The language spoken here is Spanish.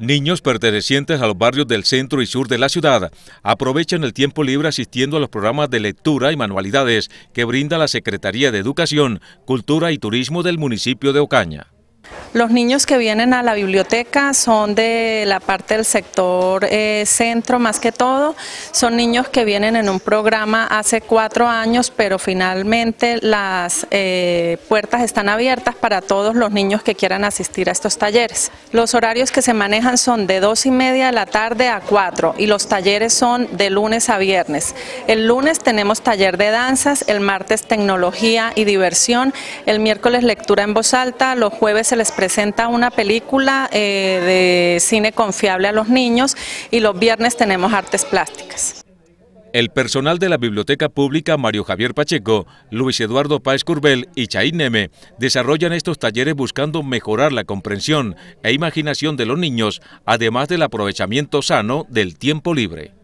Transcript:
Niños pertenecientes a los barrios del centro y sur de la ciudad aprovechan el tiempo libre asistiendo a los programas de lectura y manualidades que brinda la Secretaría de Educación, Cultura y Turismo del municipio de Ocaña. Los niños que vienen a la biblioteca son de la parte del sector eh, centro más que todo, son niños que vienen en un programa hace cuatro años, pero finalmente las eh, puertas están abiertas para todos los niños que quieran asistir a estos talleres. Los horarios que se manejan son de dos y media de la tarde a cuatro y los talleres son de lunes a viernes. El lunes tenemos taller de danzas, el martes tecnología y diversión, el miércoles lectura en voz alta, los jueves se les presenta una película eh, de cine confiable a los niños y los viernes tenemos artes plásticas. El personal de la Biblioteca Pública Mario Javier Pacheco, Luis Eduardo Páez Curbel y Chaín Neme desarrollan estos talleres buscando mejorar la comprensión e imaginación de los niños, además del aprovechamiento sano del tiempo libre.